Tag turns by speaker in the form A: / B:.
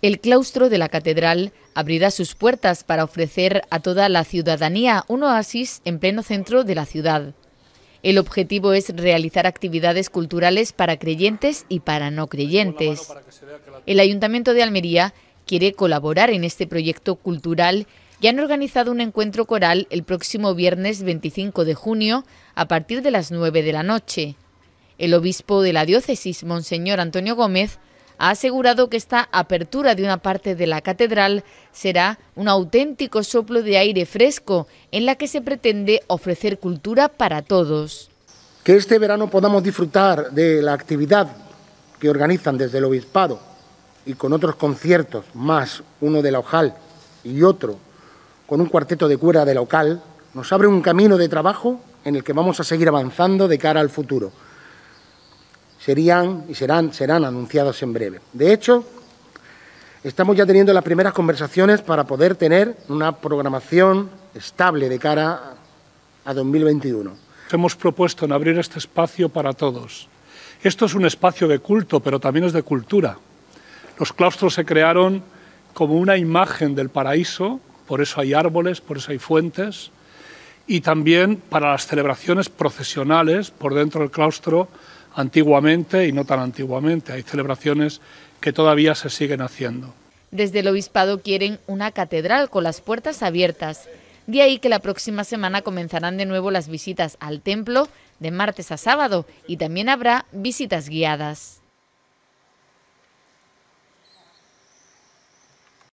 A: El claustro de la catedral abrirá sus puertas para ofrecer a toda la ciudadanía un oasis en pleno centro de la ciudad. El objetivo es realizar actividades culturales para creyentes y para no creyentes. El Ayuntamiento de Almería quiere colaborar en este proyecto cultural y han organizado un encuentro coral el próximo viernes 25 de junio a partir de las 9 de la noche. El obispo de la diócesis, Monseñor Antonio Gómez, ha asegurado que esta apertura de una parte de la catedral será un auténtico soplo de aire fresco en la que se pretende ofrecer cultura para todos.
B: Que este verano podamos disfrutar de la actividad que organizan desde el obispado y con otros conciertos, más uno de la Ojal y otro con un cuarteto de cuerda de local, nos abre un camino de trabajo en el que vamos a seguir avanzando de cara al futuro serían y serán, serán anunciados en breve. De hecho, estamos ya teniendo las primeras conversaciones para poder tener una programación estable de cara a 2021. Hemos propuesto en abrir
C: este espacio para todos. Esto es un espacio de culto, pero también es de cultura. Los claustros se crearon como una imagen del paraíso, por eso hay árboles, por eso hay fuentes, y también para las celebraciones procesionales por dentro del claustro antiguamente y no tan antiguamente. Hay celebraciones que todavía se siguen haciendo.
A: Desde el obispado quieren una catedral con las puertas abiertas. De ahí que la próxima semana comenzarán de nuevo las visitas al templo de martes a sábado y también habrá visitas guiadas.